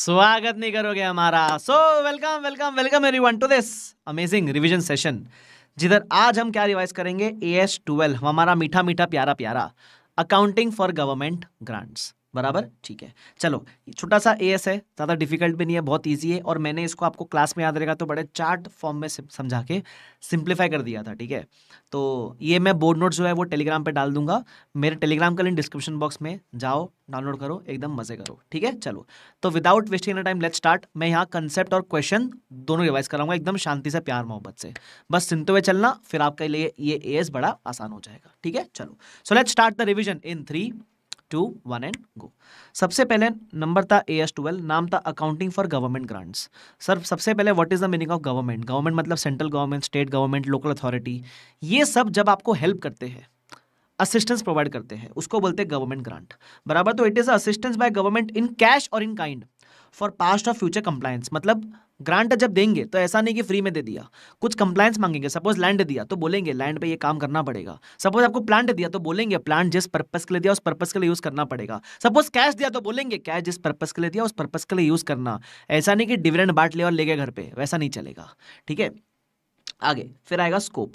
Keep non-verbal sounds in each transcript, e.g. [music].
स्वागत नहीं करोगे हमारा so welcome welcome welcome everyone to this amazing revision session जिधर आज हम क्या रिवाइज करेंगे ए एस ट्वेल्व हमारा मीठा मीठा प्यारा प्यारा अकाउंटिंग फॉर गवर्नमेंट ग्रांट्स बराबर हम्म। ठीक है चलो छोटा सा ए एस है ज़्यादा डिफिकल्ट भी नहीं है बहुत ईजी है और मैंने इसको आपको क्लास में याद रहेगा तो बड़े चार्ट फॉर्म में समझा के सिंप्लीफाई कर दिया था ठीक है तो ये मैं बोर्ड नोट जो है वो टेलीग्राम पे डाल दूंगा मेरे टेलीग्राम का लिंक डिस्क्रिप्शन बॉक्स में जाओ डाउनलोड करो एकदम मजे करो ठीक है चलो तो without wasting time let start मैं यहाँ कंसेप्ट और क्वेश्चन दोनों रिवाइज कराऊंगा एकदम शांति से प्यार मोहब्बत से बस सुनते हुए चलना फिर आपके लिए ये ए बड़ा आसान हो जाएगा ठीक है चलो so let start the revision in three two one and go सबसे पहले नंबर था ए एस ट्वेल्व नाम था accounting for government grants sir सबसे पहले what is the meaning of government government मतलब central government state government local authority ये सब जब आपको हेल्प करते हैं असिस्टेंस प्रोवाइड करते हैं उसको बोलते हैं गवर्नमेंट ग्रांट बराबर तो it is assistance by government in cash और इन काइंड फॉर पास्ट और फ्यूचर कंप्लायंस मतलब ग्रांट जब देंगे तो ऐसा नहीं कि फ्री में दे दिया कुछ कंप्लाइंस मांगेंगे सपोज लैंड दिया तो बोलेंगे लैंड पे ये काम करना पड़ेगा सपोज आपको प्लांट दिया तो बोलेंगे प्लांट जिस पर्पस के लिए दिया उस पर्पस के लिए यूज करना पड़ेगा सपोज कैश दिया तो बोलेंगे कैश जिस पर्पस के लिए दिया उस पर्पस के लिए यूज करना ऐसा नहीं कि डिविडेंड बांट ले और ले गए घर पर वैसा नहीं चलेगा ठीक है आगे फिर आएगा स्कोप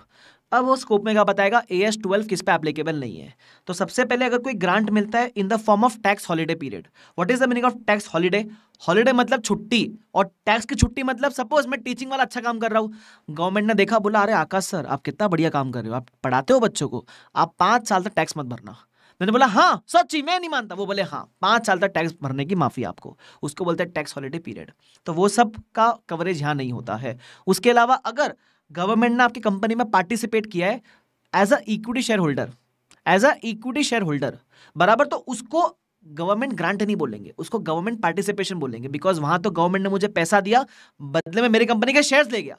अब वो स्कोप में क्या बताएगा ए एस ट्वेल्व किस पे एप्लीकेबल नहीं है तो सबसे पहले अगर कोई ग्रांट मिलता है in the form of tax holiday period what is the meaning of tax holiday holiday मतलब छुट्टी और टैक्स की छुट्टी मतलब सपोज मैं टीचिंग वाला अच्छा काम कर रहा हूँ गवर्नमेंट ने देखा बोला अरे आकाश सर आप कितना बढ़िया काम कर रहे हो आप पढ़ाते हो बच्चों को आप पाँच साल तक टैक्स मत भरना मैंने बोला हाँ सच्ची मैं नहीं मानता वो बोले हाँ पाँच साल तक टैक्स भरने की माफ़ी आपको उसको बोलते हैं टैक्स हॉलीडे पीरियड तो वो सब का कवरेज यहाँ नहीं होता है उसके अलावा अगर गवर्नमेंट ने आपकी कंपनी में पार्टिसिपेट किया है as a equity share holder as a equity share holder बराबर तो उसको गवर्नमेंट ग्रांट नहीं बोलेंगे उसको गवर्नमेंट पार्टिसिपेशन बोलेंगे बिकॉज वहां तो गवर्नमेंट ने मुझे पैसा दिया बदले में मेरी कंपनी के शेयर्स ले गया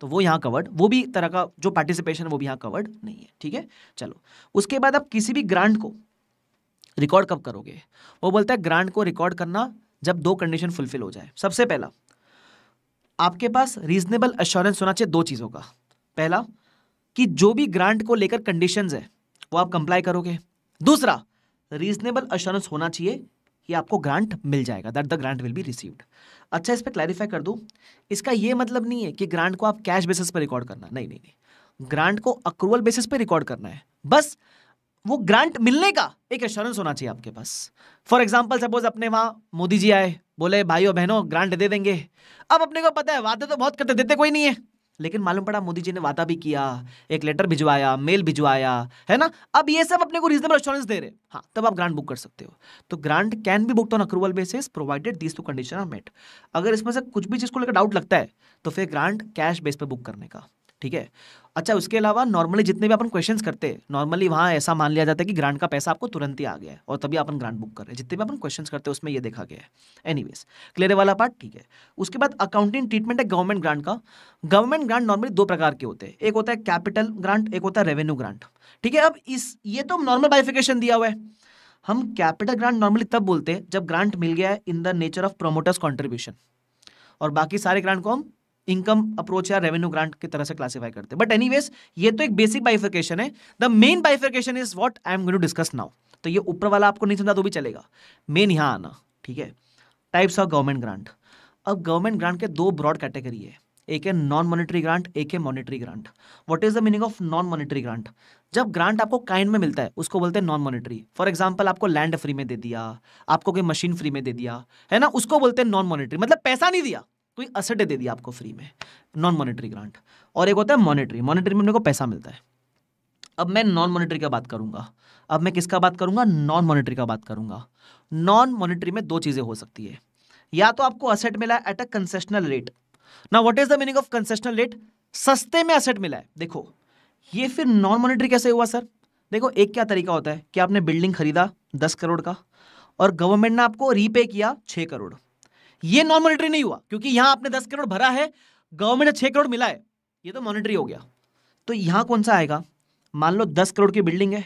तो वो यहाँ कवर्ड वो भी तरह का जो पार्टिसिपेशन है वो भी यहाँ कवर्ड नहीं है ठीक है चलो उसके बाद आप किसी भी ग्रांट को रिकॉर्ड कब करोगे वो बोलता है ग्रांट को रिकॉर्ड करना जब दो कंडीशन फुलफिल हो जाए सबसे पहला आपके पास रीजनेबल अश्योरेंस होना चाहिए दो चीज़ों का पहला कि जो भी ग्रांट को लेकर कंडीशन है वो आप कंप्लाई करोगे दूसरा रीजनेबल अश्योरेंस होना चाहिए कि आपको ग्रांट मिल जाएगा that the grant will be received अच्छा इस पर क्लैरिफाई कर दूं इसका ये मतलब नहीं है कि ग्रांट को आप कैश बेसिस पर रिकॉर्ड करना नहीं नहीं नहीं ग्रांट को अक्रूवल बेसिस पर रिकॉर्ड करना है बस वो ग्रांट मिलने का एक अश्योरेंस होना चाहिए आपके पास फॉर एग्जाम्पल सपोज अपने वहाँ मोदी जी आए बोले भाइयों बहनों ग्रांट दे देंगे अब अपने को पता है वादे तो बहुत करते देते कोई नहीं है लेकिन मालूम पड़ा मोदी जी ने वादा भी किया एक लेटर भिजवाया मेल भिजवाया है ना अब ये सब अपने को रीजनेबल एश्योरेंस दे रहे हाँ तब आप ग्रांट बुक कर सकते हो तो grant can be book on accrual basis provided this two condition are met अगर इसमें से कुछ भी चीज़ को लेकर डाउट लगता है तो फिर ग्रांट कैश बेस पर बुक करने का ठीक है अच्छा उसके अलावा नॉर्मली जितने भी अपन क्वेश्चंस करते हैं नॉर्मली वहाँ ऐसा मान लिया जाता है कि ग्रांट का पैसा आपको तुरंत ही आ गया है और तभी अपन ग्रांट बुक कर रहे हैं जितने भी अपन क्वेश्चन करते हैं उसमें ये देखा गया है वेज क्लियर वाला पार्ट ठीक है उसके बाद अकाउंटिंग ट्रीटमेंट है गवर्नमेंट ग्रांट का गवर्नमेंट ग्रांट नॉर्मली दो प्रकार के होते हैं एक होता है कैपिटल ग्रांट एक होता है रेवेन्यू ग्रांट ठीक है अब इस ये तो नॉर्मल बाइफिकेशन दिया हुआ है हम कैपिटल ग्रांट नॉर्मली तब बोलते हैं जब ग्रांट मिल गया है in the nature of promoters contribution और बाकी सारे ग्रांट को हम इनकम अप्रोच या रेवेन्यू ग्रांट की तरह से क्लासीफाई करते हैं बट एनीवेज ये तो एक बेसिक बाइफिकेशन है the main bifurcation is what I am going to discuss now तो ये ऊपर वाला आपको नहीं समझा तो भी चलेगा मेन यहाँ आना ठीक है टाइप्स ऑफ गवर्नमेंट ग्रांट अब गवर्नमेंट ग्रांट के दो ब्रॉड कैटेगरी है एक है नॉन मॉनिटरी ग्रांट एक है monetary grant what is the meaning of non monetary grant जब ग्रांट आपको काइंड में मिलता है उसको बोलते हैं नॉन मॉनिटरी फॉर एग्जाम्पल आपको लैंड फ्री में दे दिया आपको कोई मशीन फ्री में दे दिया है ना उसको बोलते हैं नॉन मॉनिटरी मतलब पैसा नहीं दिया तो कोई असट दे दी आपको फ्री में नॉन मॉनेटरी ग्रांट और एक होता है मॉनेटरी मॉनेटरी में मेरे को पैसा मिलता है अब मैं नॉन मॉनेटरी का बात करूंगा अब मैं किसका बात करूंगा नॉन मॉनेटरी का बात करूंगा नॉन मॉनेटरी में दो चीज़ें हो सकती है या तो आपको असेट मिला एट अ कंसेशनल रेट ना what is the meaning of concessional rate सस्ते में असेट मिला है देखो ये फिर नॉन मॉनिटरी कैसे हुआ सर देखो एक क्या तरीका होता है कि आपने बिल्डिंग खरीदा दस करोड़ का और गवर्नमेंट ने आपको रीपे किया छः करोड़ ये नॉन मॉनिटरी नहीं हुआ क्योंकि यहां आपने दस करोड़ भरा है गवर्नमेंट ने छह करोड़ मिला है ये तो मॉनिटरी हो गया तो यहां कौन सा आएगा मान लो दस करोड़ की बिल्डिंग है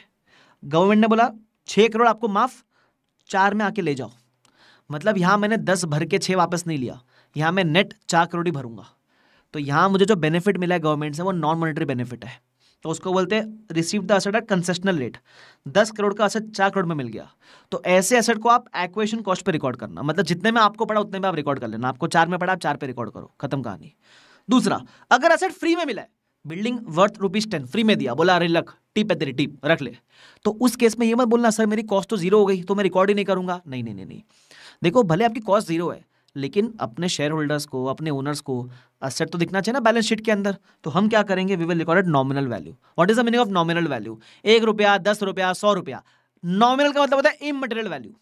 गवर्नमेंट ने बोला छह करोड़ आपको माफ़ चार में आके ले जाओ मतलब यहां मैंने दस भर के छह वापस नहीं लिया यहां मैं नेट चार करोड़ ही भरूंगा तो यहां मुझे जो बेनिफिट मिला है गवर्नमेंट से वो नॉन मॉनिटरी बेनिफिट है तो उसको बोलते हैं receive the asset at concessional rate दस करोड़ का असेट चार करोड़ में मिल गया तो ऐसे असेट को आप एक्वेशन कॉस्ट पे रिकॉर्ड करना मतलब जितने में आपको पड़ा उतने में आप रिकॉर्ड कर लेना आपको चार में पड़ा आप चार पे रिकॉर्ड करो खत्म कहानी दूसरा अगर असेट फ्री में मिला है building worth rupees ten free में दिया बोला अरे लख टिप है तेरी टिप रख ले तो उस केस में ये मत बोलना सर मेरी कॉस्ट तो जीरो हो गई तो मैं रिकॉर्ड ही नहीं करूंगा नहीं नहीं नहीं नहीं देखो भले आपकी कॉस्ट जीरो है लेकिन अपने शेयर होल्डर्स को अपने ओनर्स को असेट uh, तो दिखना चाहिए ना बैलेंस शीट के अंदर तो हम क्या करेंगे we will record nominal value what is the meaning of nominal value एक रुपया दस रुपया सौ रुपया नॉमिनल का मतलब होता है इमटेरियल वैल्यू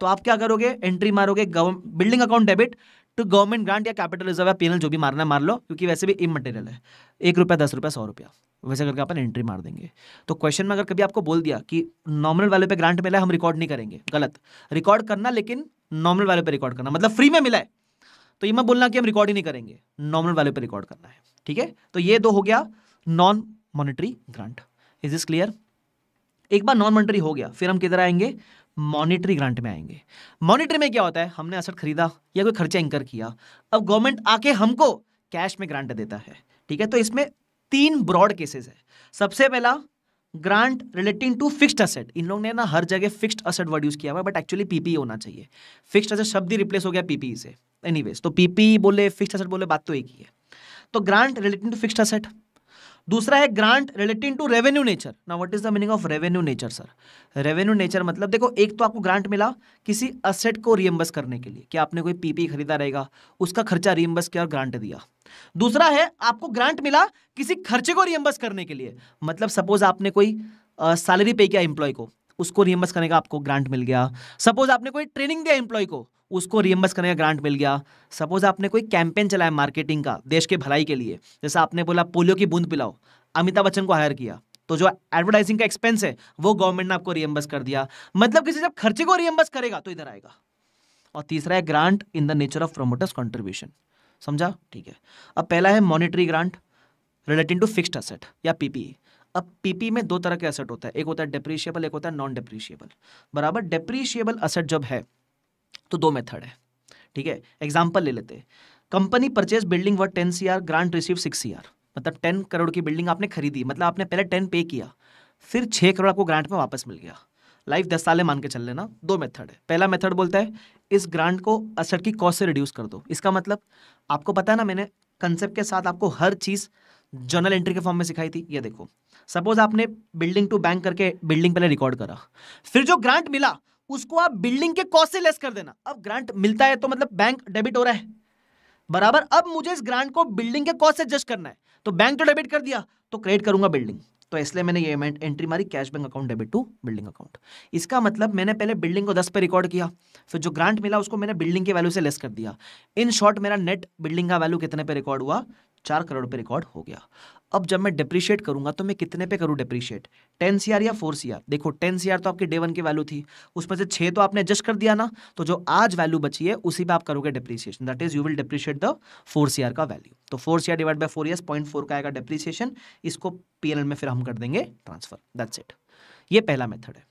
तो आप क्या करोगे एंट्री मारोगे building account debit to government grant या कैपिटल रिजर्व या पेनल जो भी मारना मार लो क्योंकि वैसे भी इमटेरियल है एक रुपया दस रुपया सौ रुपया वैसे करके अपन एंट्री मार देंगे तो क्वेश्चन में अगर कभी आपको बोल दिया कि नॉमिनल वैल्यू पे ग्रांट मिला है हम रिकॉर्ड नहीं करेंगे गलत रिकॉर्ड करना लेकिन नॉर्मल वैल्यू पर रिकॉर्ड करना मतलब फ्री में मिला है तो ये मैं बोलना कि हम रिकॉर्ड ही नहीं करेंगे नॉर्मल वैल्यू पर रिकॉर्ड करना है ठीक है तो ये दो हो गया non monetary grant is is clear एक बार नॉन मॉनिटरी हो गया फिर हम किधर आएंगे मॉनिटरी ग्रांट में आएंगे मॉनिटरी में क्या होता है हमने असर खरीदा या कोई खर्चा इंकर किया अब गवर्नमेंट आके हमको कैश में ग्रांट देता है ठीक है तो इसमें तीन ब्रॉड केसेस है सबसे पहला grant relating to fixed asset इन लोग ने ना हर जगह फिक्स्ड असेट वर्ड यूज किया हुआ है बट एक्चुअली पीपी होना चाहिए फिक्स्ड असेट शब्द ही रिप्लेस हो गया पीपी e से एनीवेज तो पीपी e बोले फिक्स्ड असेट बोले बात तो एक ही है तो grant relating to fixed asset दूसरा है grant relating to revenue nature ना what is the meaning of revenue nature sir revenue nature मतलब देखो एक तो आपको ग्रांट मिला किसी असेट को रियम्बर्स करने के लिए कि आपने कोई पीपी खरीदा रहेगा उसका खर्चा रियम्बर्स किया और ग्रांट दिया दूसरा है आपको ग्रांट मिला किसी खर्चे को रियम्बर्स करने के लिए मतलब सपोज आपने कोई सैलरी पे किया एम्प्लॉय को उसको रियम्बर्स करने का आपको ग्रांट मिल गया सपोज आपने कोई ट्रेनिंग दिया एम्प्लॉय को उसको रियम्बर्स करने का ग्रांट मिल गया सपोज आपने कोई कैंपेन चलाया मार्केटिंग का देश के भलाई के लिए जैसा आपने बोला पोलियो की बूंद पिलाओ अमिताभ बच्चन को हायर किया तो जो एडवर्टाइजिंग का एक्सपेंस है वो गवर्नमेंट ने आपको रियम्बर्स कर दिया मतलब किसी जब खर्चे को रियम्बर्स करेगा तो इधर आएगा और तीसरा है grant in the nature of promoters contribution समझा ठीक है अब पहला है monetary grant relating to fixed asset या पीपीई अब पीपी में दो तरह के असेट होता है एक होता है डिप्रीशिएबल एक होता है नॉन डिप्रीशिएबल बराबर डिप्रीशिएबल असेट जब है तो दो मेथड है ठीक है एग्जाम्पल ले लेते company purchase building worth ten C R grant receive six C R मतलब टेन करोड़ की बिल्डिंग आपने खरीदी मतलब आपने पहले टेन पे किया फिर छः करोड़ आपको ग्रांट में वापस मिल गया लाइफ दस साल मान के चल लेना दो मेथड है पहला मेथड बोलता है इस ग्रांट को असर की कॉस्ट से रिड्यूस कर दो इसका मतलब आपको पता है ना मैंने कंसेप्ट के साथ आपको हर चीज़ जर्नल एंट्री के फॉर्म में सिखाई थी ये देखो सपोज आपने बिल्डिंग टू बैंक करके बिल्डिंग पहले रिकॉर्ड करा फिर जो ग्रांट मिला उसको आप बिल्डिंग के कॉस्ट से लेस कर देना अब ग्रांट मिलता है तो मतलब बैंक डेबिट हो रहा है बराबर अब मुझे इस ग्रांट को बिल्डिंग के कॉस्ट से एडजस्ट करना है तो बैंक तो डेबिट कर दिया तो क्रेडिट करूंगा बिल्डिंग तो इसलिए मैंने ये एंट्री मारी cash bank account debit to building account इसका मतलब मैंने पहले बिल्डिंग को दस पे रिकॉर्ड किया फिर जो ग्रांट मिला उसको मैंने बिल्डिंग के वैल्यू से लेस कर दिया इन शॉर्ट मेरा नेट बिल्डिंग का वैल्यू कितने पे रिकॉर्ड हुआ चार करोड़ पे रिकॉर्ड हो गया अब जब मैं डिप्रिशिएट करूंगा तो मैं कितने पे करूँ डिप्रिशिएट टेन सी या फोर सी देखो टेन सी तो आपकी डे वन की वैल्यू थी उसमें से छह तो आपने एडजस्ट कर दिया ना तो जो आज वैल्यू बची है उसी पे आप करोगे depreciation that is you will depreciate the four C का वैल्यू तो four C R divide by four year point four का आएगा डिप्रिसिएशन इसको पी में फिर हम कर देंगे ट्रांसफर दैट्स इट ये पहला मेथड है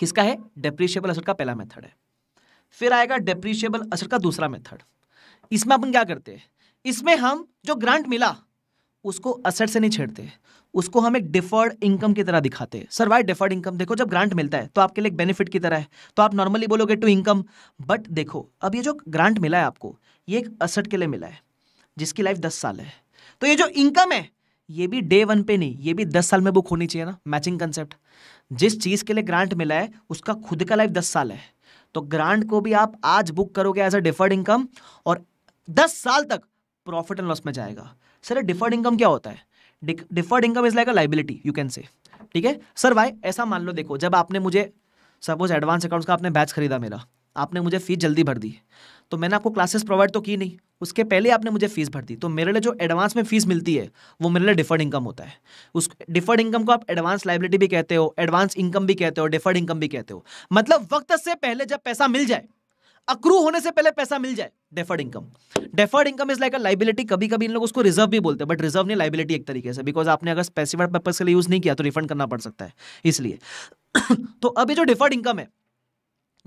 किसका है डिप्रिशिएबल असर का पहला मेथड है फिर आएगा डिप्रिशिएबल असर का दूसरा मेथड इसमें अपन क्या करते हैं इसमें हम जो ग्रांट मिला उसको असेट से नहीं छेड़ते उसको हम एक डिफर्ड इनकम की तरह दिखाते हैं सर वाई डिफर्ड इनकम देखो जब ग्रांट मिलता है तो आपके लिए एक बेनिफिट की तरह है तो आप नॉर्मली बोलोगे टू इनकम बट देखो अब ये जो ग्रांट मिला है आपको ये एक असट के लिए मिला है जिसकी लाइफ दस साल है तो ये जो इनकम है ये भी डे वन पे नहीं ये भी दस साल में बुक होनी चाहिए ना मैचिंग कंसेप्ट जिस चीज़ के लिए ग्रांट मिला है उसका खुद का लाइफ दस साल है तो ग्रांट को भी आप आज बुक करोगे एज अ डिफर्ड इनकम और दस साल तक प्रॉफिट एंड लॉस में जाएगा सर डिफर्ड इनकम क्या होता है deferred income is like a liability you can say ठीक है सर भाई ऐसा मान लो देखो जब आपने मुझे सपोज एडवांस अकाउंट्स का आपने बैच खरीदा मेरा आपने मुझे फ़ीस जल्दी भर दी तो मैंने आपको क्लासेस प्रोवाइड तो की नहीं उसके पहले आपने मुझे फ़ीस भर दी तो मेरे लिए जो एडवांस में फ़ीस मिलती है वो मेरे लिए डिफर्ड इनकम होता है उस डिफर्ड इनकम को आप एडवांस लाइबिलिटी भी कहते हो एडवांस इनकम भी कहते हो डिफर्ड इनकम भी कहते हो मतलब वक्त से पहले जब पैसा मिल जाए अक्रू होने से पहले पैसा मिल जाए deferred income deferred income is like a liability कभी कभी इन लोग उसको रिजर्व भी बोलते हैं बट रिजर्व नहीं लाइबिलिटी एक तरीके से बिकॉज आपने अगर स्पेसिफाइड पर्पज के लिए यूज नहीं किया तो रिफंड करना पड़ सकता है इसलिए [coughs] तो अब ये जो डिफर्ड इनकम है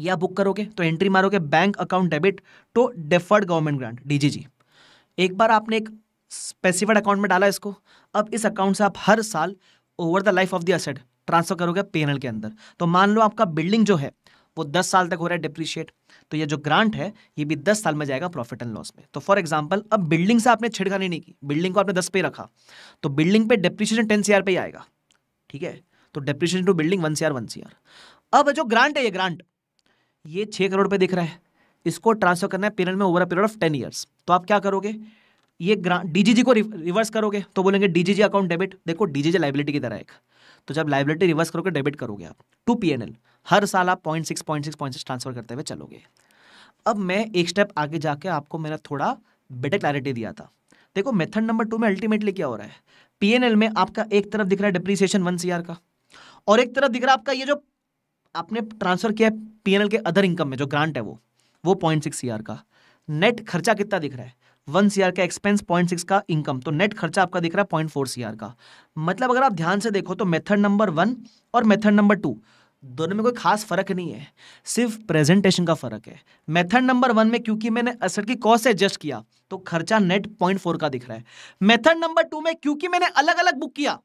या बुक करोगे तो एंट्री मारोगे bank account debit to deferred government grant D G G एक बार आपने एक स्पेसिफाइड अकाउंट में डाला इसको अब इस अकाउंट से आप हर साल over the life of the asset transfer करोगे पेनल के अंदर तो मान लो आपका बिल्डिंग जो है वो दस साल तक हो रहा है डिप्रिशिएट तो ये जो ग्रांट है ये भी दस साल में जाएगा प्रॉफिट एंड लॉस में तो फॉर एग्जाम्पल अब बिल्डिंग से आपने छिड़खानी नहीं की बिल्डिंग को आपने दस पे रखा तो बिल्डिंग पे डिप्रिशिएशन टेन सी पे ही आएगा ठीक है तो depreciation to building one C R one C R अब जो ग्रांट है ये ग्रांट ये छः करोड़ रुपये दिख रहा है इसको ट्रांसफर करना है पीरियड में over a period of ten years तो आप क्या करोगे ये डीजीजी को रिवर्स करोगे तो बोलेंगे डीजीजी अकाउंट डेबिट देखो डीजीजी लाइबिलिटी की तरह एक तो जब लाइबिलिटी रिवर्स करोगे डेबिट करोगे आप टू पीएनएल हर साल आप point six point six point six transfer करते हुए चलोगे अब मैं एक स्टेप आगे जाके आपको मेरा थोड़ा बेटर क्लैरिटी दिया था देखो मेथड नंबर टू में अल्टीमेटली क्या हो रहा है पीएनएल में आपका एक तरफ दिख रहा है डिप्रीसिएशन वन सीआर का और एक तरफ दिख रहा है आपका ये जो आपने ट्रांसफर किया है पीएनएल के अदर इनकम में जो ग्रांट है वो वो पॉइंट सिक्स सीआर का नेट खर्चा कितना दिख रहा है वन सीआर का एक्सपेंस पॉइंट सिक्स का इनकम तो नेट खर्चा आपका दिख रहा है पॉइंट फोर सीआर का मतलब अगर आप ध्यान से देखो तो मेथड नंबर वन और मेथड नंबर टू दोनों में कोई खास फर्क नहीं है सिर्फ प्रेजेंटेशन का फर्क है मेथड नंबर वन में क्योंकि मैंने असर की कॉस्ट एडजस्ट किया तो खर्चा नेट पॉइंट फोर का दिख रहा है मेथड नंबर टू में क्योंकि मैंने अलग अलग बुक किया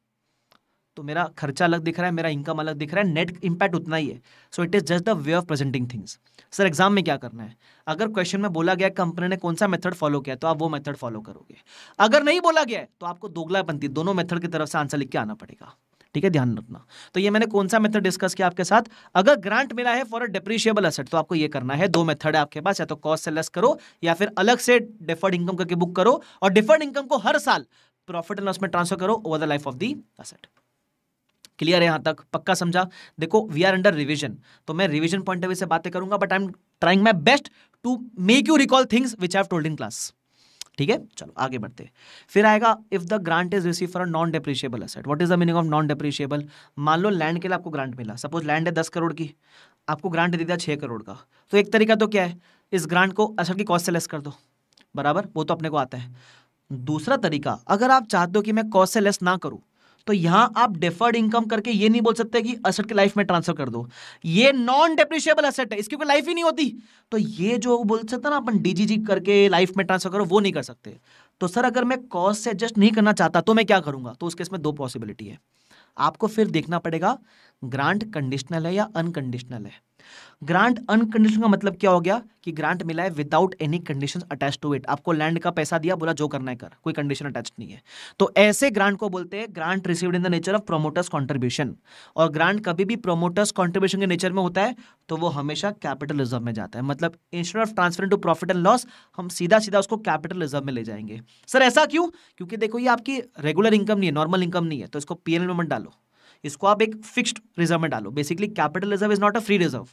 तो मेरा खर्चा अलग दिख रहा है मेरा इनकम अलग दिख रहा है नेट इंपैक्ट उतना ही है so it is just the way of presenting things sir exam में क्या करना है अगर क्वेश्चन में बोला गया कंपनी ने कौन सा मेथड फॉलो किया तो आप वो मेथड फॉलो करोगे अगर नहीं बोला गया तो आपको दोगला पंथी दोनों मेथड की तरफ से आंसर लिख के आना पड़ेगा ठीक है ध्यान रखना तो ये मैंने कौन सा मेथड डिस्कस किया आपके साथ अगर ग्रांट मिला है फॉर अ डिप्रिशिएबल असेट तो आपको ये करना है दो मेथड है आपके पास या तो कॉस्ट से लेस करो या फिर अलग से डिफर्ड इनकम करके बुक करो और डिफर्ड इनकम को हर साल प्रॉफिट एंड लॉस में ट्रांसफर करो over the life of the asset clear है यहां तक पक्का समझा देखो वी आर अंडर रिविजन तो मैं रिविजन पॉइंट ऑफ व्यू से बातें करूंगा but I am trying my best to make you recall things which have told in class ठीक है चलो आगे बढ़ते फिर आएगा if the grant is receive for non depreciable asset what is the meaning of non depreciable मान लो land के लिए आपको ग्रांट मिला सपोज लैंड है दस करोड़ की आपको ग्रांट दे दिया छः करोड़ का तो एक तरीका तो क्या है इस ग्रांट को असेट की कॉस्ट से लेस कर दो बराबर वो तो अपने को आता है दूसरा तरीका अगर आप चाहते हो कि मैं कॉस्ट से लेस ना करूँ तो यहां आप डेफर्ड इनकम करके ये नहीं बोल सकते कि असेट की लाइफ में ट्रांसफर कर दो ये नॉन डेप्रिशिएबल असेट है इसकी कोई लाइफ ही नहीं होती तो ये जो बोल सकते ना अपन डीजीजी करके लाइफ में ट्रांसफर करो वो नहीं कर सकते तो सर अगर मैं कॉस्ट से एडजस्ट नहीं करना चाहता तो मैं क्या करूंगा तो उसके इसमें दो पॉसिबिलिटी है आपको फिर देखना पड़ेगा ग्रांट कंडीशनल है या अनकंडीशनल है ग्रांट अनकंडीशन का मतलब क्या हो गया कि ग्रांट मिला है without any condition attach to it आपको लैंड का पैसा दिया बोला जो करना है कर कोई कंडीशन अटैच नहीं है तो ऐसे ग्रांट को बोलते हैं grant receive in the nature of promoters contribution और ग्रांट कभी भी प्रोमोटर्स कॉन्ट्रीब्यूशन के नेचर में होता है तो वो हमेशा कैपिटल रिजर्व में जाता है मतलब instead of transfer to profit and loss हम सीधा सीधा उसको कैपिटल रिजर्व में ले जाएंगे सर ऐसा क्यों क्योंकि देखो ये आपकी रेगुलर इनकम नहीं है नॉर्मल इनकम नहीं है तो इसको पीएनएल में मत डालो इसको आप एक फिक्स्ड रिजर्व में डालो basically capital reserve is not a free reserve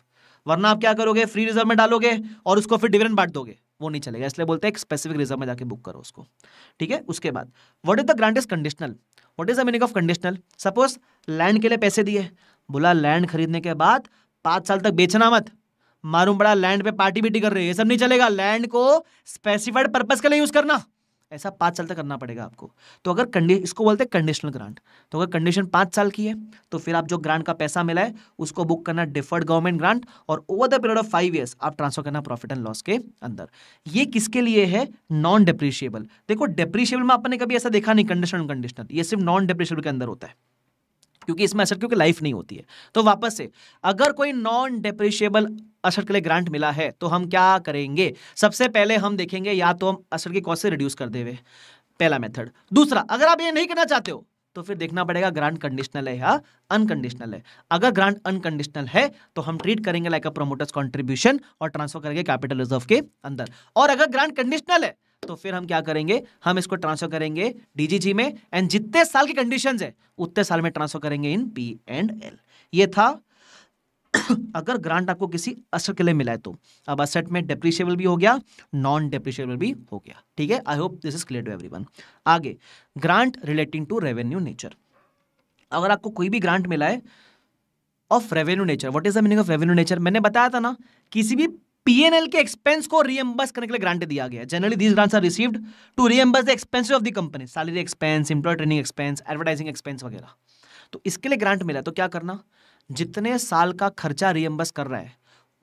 वरना आप क्या करोगे फ्री रिजर्व में डालोगे और उसको फिर डिविडेंड बांट दोगे वो नहीं चलेगा इसलिए बोलते हैं स्पेसिफिक रिजर्व में जाके बुक करो उसको ठीक है उसके बाद what is the grant is conditional what is the meaning of conditional suppose land के लिए पैसे दिए बोला लैंड खरीदने के बाद पांच साल तक बेचना मत मारूम पड़ा लैंड पे पार्टी बिटी कर रही है सब नहीं चलेगा लैंड को स्पेसिफाइड पर्पज के लिए यूज करना ऐसा पाँच साल तक करना पड़ेगा आपको तो अगर कंडी इसको बोलते हैं कंडीशनल ग्रांट तो अगर कंडीशन पाँच साल की है तो फिर आप जो ग्रांट का पैसा मिला है उसको बुक करना डिफर्ड गवर्नमेंट ग्रांट और over the period of five years आप ट्रांसफर करना प्रॉफिट एंड लॉस के अंदर ये किसके लिए है नॉन डिप्रिशिएबल देखो डिप्रिशिएबल में आपने कभी ऐसा देखा नहीं कंडीशनल अनकंडीशनल ये सिर्फ नॉन डिप्रिशिएबल के अंदर होता है क्योंकि इसमें असर क्योंकि लाइफ नहीं होती है तो वापस से अगर कोई नॉन डिप्रिशिएबल असर के लिए ग्रांट मिला है तो हम क्या करेंगे सबसे पहले हम देखेंगे या तो हम असर की कॉस्ट से रिड्यूस कर देवे पहला मेथड दूसरा अगर आप ये नहीं करना चाहते हो तो फिर देखना पड़ेगा ग्रांट कंडीशनल है या अनकंडीशनल है अगर ग्रांट अनकंडीशनल है तो हम ट्रीट करेंगे लाइक अ प्रोमोटर्स कंट्रीब्यूशन और ट्रांसफर करेंगे कैपिटल रिजर्व के अंदर और अगर ग्रांट कंडीशनल है तो फिर हम क्या करेंगे हम इसको ट्रांसफर करेंगे डीजीजी में एंड जितने साल की कंडीशन है उतने साल में ट्रांसफर करेंगे इन पी एंड एल ये था अगर ग्रांट आपको किसी असर के लिए मिला है तो अब असेट में डेप्रिशिएबल भी हो गया नॉन डेप्रिशिएबल भी हो गया ठीक है I hope this is clear to everyone आगे grant relating to revenue nature अगर आपको कोई भी ग्रांट मिला है of revenue nature what is the meaning of revenue nature मैंने बताया था ना किसी भी पीएनएल के एक्सपेंस को रीएम्बर्स करने के लिए ग्रांट दिया गया generally this grants are received to reimburse the expenses of the company salary expense employ training expense advertising expense वगैरह तो इसके लिए ग्रांट मिला तो क्या करना जितने साल का खर्चा रियम्बस कर रहा है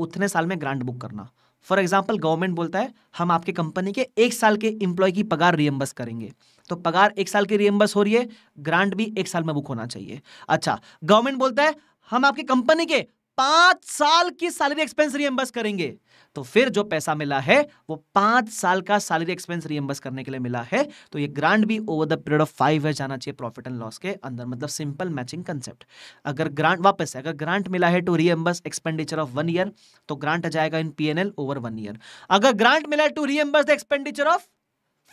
उतने साल में ग्रांट बुक करना फॉर एग्जाम्पल गवर्नमेंट बोलता है हम आपकी कंपनी के एक साल के इंप्लॉय की पगार रियम्बस करेंगे तो पगार एक साल की रियम्बस हो रही है ग्रांट भी एक साल में बुक होना चाहिए अच्छा गवर्नमेंट बोलता है हम आपकी कंपनी के पांच साल की सैलरी एक्सपेंस रियम्बर्स करेंगे तो फिर जो पैसा मिला है वो पांच साल का सैलरी एक्सपेंस रियम्बर्स करने के लिए मिला है तो ये ग्रांट भी over the period of five year जाना चाहिए प्रॉफिट एंड लॉस के अंदर मतलब सिंपल मैचिंग कंसेप्ट अगर ग्रांट वापस अगर ग्रांट मिला है to reimburse expenditure of one year तो ग्रांट आ जाएगा in P N L over one year अगर ग्रांट मिला है to reimburse expenditure of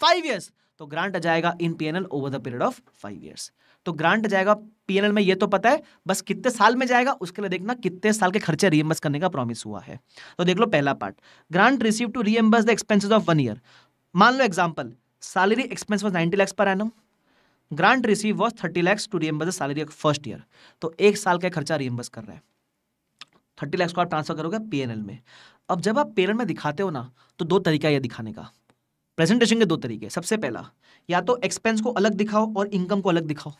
five years तो ग्रांट आ जाएगा in P N L over the period of five years तो ग्रांट जाएगा पीएनएल में ये तो पता है बस कितने साल में जाएगा उसके लिए देखना कितने साल के खर्चे रीएम्बर्स करने का प्रॉमिस हुआ है तो देख लो पहला part grant receive to reimburse the expenses of one year मान लो example salary expense was ninety lakhs per annum grant receive was thirty lakhs to reimburse the salary first year तो एक साल का खर्चा रीएम्बर्स कर रहे हैं थर्टी लैक्स को आप ट्रांसफर करोगे पीएनएल में अब जब आप पीएनएल में दिखाते हो ना तो दो तरीका यह दिखाने का प्रेजेंटेशन के दो तरीके सबसे पहला या तो एक्सपेंस को अलग दिखाओ और इनकम को अलग दिखाओ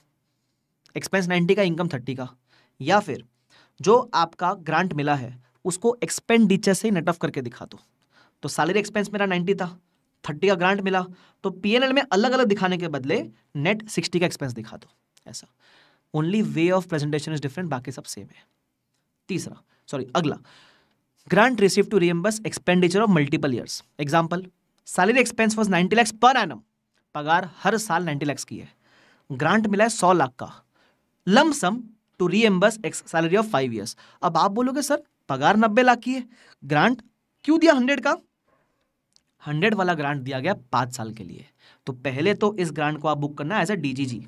एक्सपेंस नाइन्टी का इनकम थर्टी का या फिर जो आपका ग्रांट मिला है उसको एक्सपेंडिचर से नेट ऑफ करके दिखा दो तो सैलरी एक्सपेंस मेरा नाइन्टी था थर्टी का ग्रांट मिला तो पीएनएल में अलग अलग दिखाने के बदले नेट सिक्सटी का एक्सपेंस दिखा दो ऐसा only way of presentation is different बाकी सब सेम है तीसरा सॉरी अगला grant receive to reimburse expenditure of multiple years example salary expense was ninety lakhs per annum पगार हर साल नाइन्टी लैक्स की है ग्रांट मिला है सौ लाख का lump sum to reimburse ex salary of five years अब आप बोलोगे सर पगार नब्बे लाख की है ग्रांट क्यों दिया हंड्रेड का हंड्रेड वाला ग्रांट दिया गया पांच साल के लिए तो पहले तो इस ग्रांट को आप बुक करना एज ए डीजीजी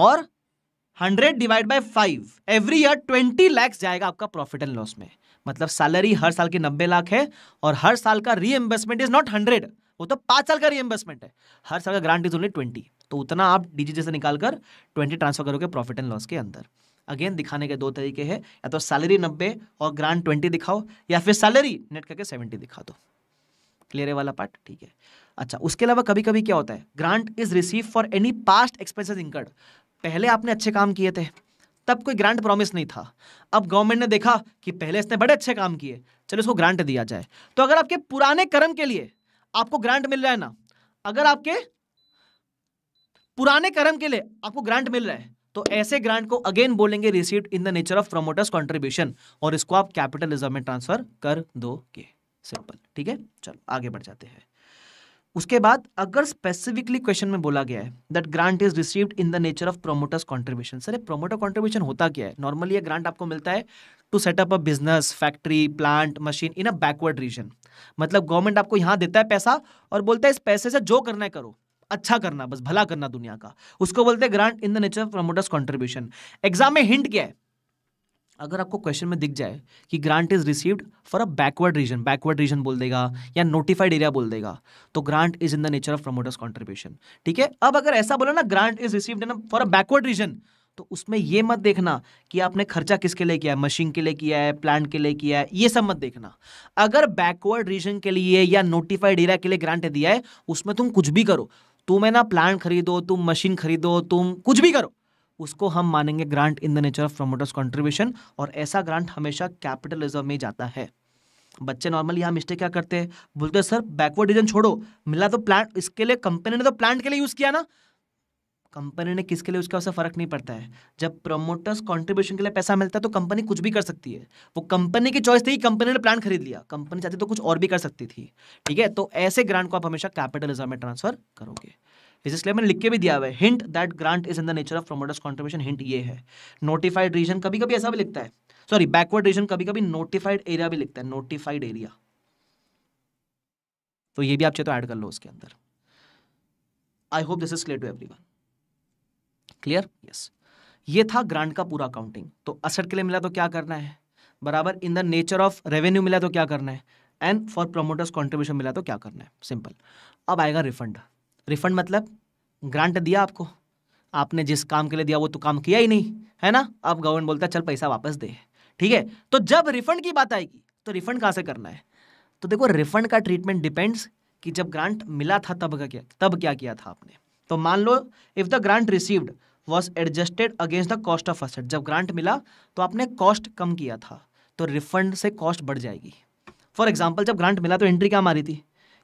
और hundred divide by five every year twenty lakhs जाएगा आपका प्रॉफिट एंड लॉस में मतलब सैलरी हर साल की नब्बे लाख है और हर साल का री एम्बर्समेंट इज नॉट हंड्रेड वो तो पांच साल का री एम्बर्समेंट है हर साल का ग्रांट इज ओनली ट्वेंटी तो उतना आप डीजी से निकालकर ट्वेंटी ट्रांसफर करोगे प्रॉफिट एंड लॉस के अंदर अगेन दिखाने के दो तरीके हैं या तो सैलरी नब्बे और ग्रांट ट्वेंटी दिखाओ या फिर सैलरी नेट करके सेवेंटी दिखा दो क्लियर है वाला पार्ट ठीक है अच्छा उसके अलावा कभी कभी क्या होता है grant is receive for any past expenses incurred पहले आपने अच्छे काम किए थे तब कोई ग्रांट प्रॉमिस नहीं था अब गवर्नमेंट ने देखा कि पहले इसने बड़े अच्छे काम किए चलो इसको ग्रांट दिया जाए तो अगर आपके पुराने कर्म के लिए आपको ग्रांट मिल रहा है ना अगर आपके पुराने कर्म के लिए आपको ग्रांट मिल रहा है तो ऐसे ग्रांट को अगेन बोलेंगे receive in the nature of promoters contribution और इसको आप कैपिटल रिजर्व में ट्रांसफर कर दोगे सिंपल ठीक है चलो आगे बढ़ जाते हैं उसके बाद अगर स्पेसिफिकली क्वेश्चन में बोला गया है that grant is received in the nature of promoters contribution sir promoter contribution होता क्या है नॉर्मली ये ग्रांट आपको मिलता है to set up a business factory plant machine in a backward region मतलब गवर्नमेंट आपको यहां देता है पैसा और बोलता है इस पैसे से जो करना है करो अच्छा करना बस भला करना दुनिया का उसको बोलते हैं grant in the nature of promoters contribution exam में हिंट क्या है अगर आपको क्वेश्चन में दिख जाए कि grant is received for a backward region backward region बोल देगा या नोटिफाइड एरिया बोल देगा तो grant is in the nature of promoters contribution ठीक है अब अगर ऐसा बोला ना grant is received in for a backward region तो उसमें यह मत देखना कि आपने खर्चा किसके लिए किया है मशीन के लिए किया है प्लांट के लिए किया है यह सब मत देखना अगर बैकवर्ड रीजन के लिए या नोटिफाइड एरिया के लिए ग्रांट दिया है उसमें तुम कुछ भी करो तुम है ना प्लान खरीदो तुम मशीन खरीदो तुम कुछ भी करो उसको हम मानेंगे grant in the nature of promoters contribution और ऐसा ग्रांट हमेशा कैपिटलिज्म में जाता है बच्चे नॉर्मली यहाँ मिस्टेक क्या करते हैं बोलते हैं सर बैकवर्ड डिजन छोड़ो मिला तो प्लांट इसके लिए कंपनी ने तो प्लांट के लिए यूज़ किया ना कंपनी ने किसके लिए उसका उससे फ़र्क नहीं पड़ता है जब प्रमोटर्स कंट्रीब्यूशन के लिए पैसा मिलता है तो कंपनी कुछ भी कर सकती है वो कंपनी की चॉइस थी कंपनी ने प्लान खरीद लिया कंपनी चाहती तो कुछ और भी कर सकती थी ठीक है तो ऐसे ग्रांट को आप हमेशा कैपिटलिज्म में ट्रांसफर करोगे इसलिए मैंने लिख के भी दिया हुआ है hint that grant is in the nature of promoters contribution hint ये है नोटिफाइड रीजन कभी कभी ऐसा भी लिखता है सॉरी बैकवर्ड रीजन कभी कभी नोटिफाइड एरिया भी लिखता है नोटिफाइड एरिया तो ये भी आप चाहे तो ऐड कर लो उसके अंदर I hope this is clear to everyone clear yes ये था ग्रांट का पूरा काउंटिंग तो असट के लिए मिला तो क्या करना है बराबर in the nature of revenue मिला तो क्या करना है एंड फॉर प्रमोटर्स कॉन्ट्रीब्यूशन मिला तो क्या करना है सिंपल अब आएगा रिफंड रिफंड मतलब ग्रांट दिया आपको आपने जिस काम के लिए दिया वो तो काम किया ही नहीं है ना अब गवर्नमेंट बोलता है चल पैसा वापस दे ठीक है तो जब रिफंड की बात आएगी तो रिफंड कहाँ से करना है तो देखो रिफंड का ट्रीटमेंट डिपेंड्स कि जब ग्रांट मिला था तब का क्या तब क्या किया था आपने तो मान लो if the grant received was adjusted against the cost of asset जब ग्रांट मिला तो आपने कॉस्ट कम किया था तो रिफंड से कॉस्ट बढ़ जाएगी फॉर एग्जाम्पल जब ग्रांट मिला तो एंट्री क्या मारी थी